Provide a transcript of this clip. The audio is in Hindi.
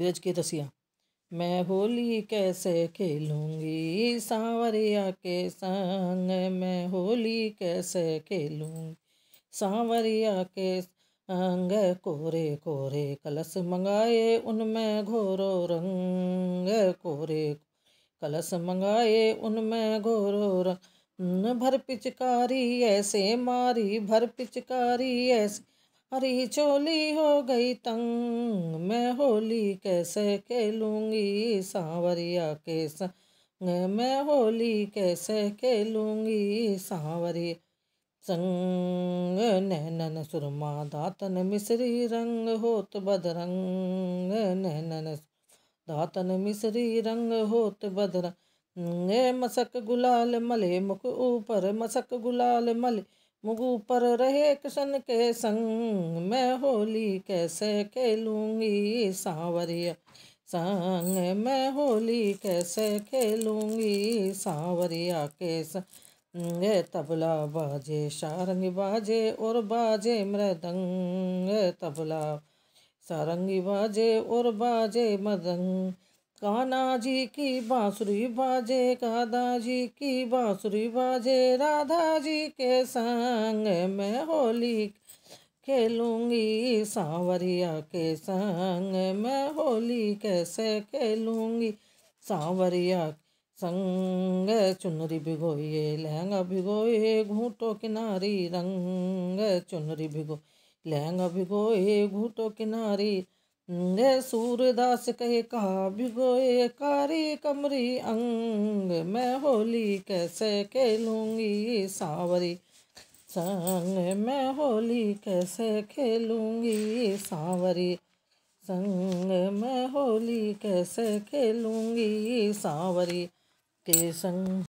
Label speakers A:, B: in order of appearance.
A: ब्रज की दसिया मैं होली कैसे खेलूँगी सांवरिया के संग मैं होली कैसे खेलूँगी सांवरिया के संग कोरे कोरे कलश मंगाए उनमें घोरो रंग कोरे कलश मंगाए उनमें घोरो रंग भर पिचकारी ऐसे मारी भर पिचकारी ऐसे हरी चोली हो गई तंग मैं होली कैसे खेलूंगी सांवरिया के संग मैं होली कैसे खेलूंगी सांवरिया संग नैनन सुरमा दातन मिसरी रंग होत बदरंग नैनन दातन मिसरी रंग होत बदरंग मसक गुलाल मले मुख ऊपर मसक गुलाल मले मुगु पर रहे कृष्ण के संग मैं होली कैसे खेलूंगी सांवरिया संग मैं होली कैसे खेलूंगी सांवरिया के संग तबला बाजे सारंग बाजे और बाजे मृदंग तबला सारंगी बाजे और बाजे मृदंग कान्हा जी की बांसुरी बाजे कादा जी की बांसुरी बाजे राधा जी के संग मैं होली खेलूंगी सांवरिया के संग मैं होली कैसे खेलूंगी सांवरिया संग चुनरी भिगोए लहंगा भिगोए घूटो किनारी रंग चुनरी भिगो लहंगा भिगोए घूटो किनारी सूरदास कहे कहा भिगोए कारी कमरी अंग मैं होली कैसे खेलूंगी सावरी संग मैं होली कैसे खेलूंगी सावरी संग मैं होली कैसे खेलूंगी सावरी के संग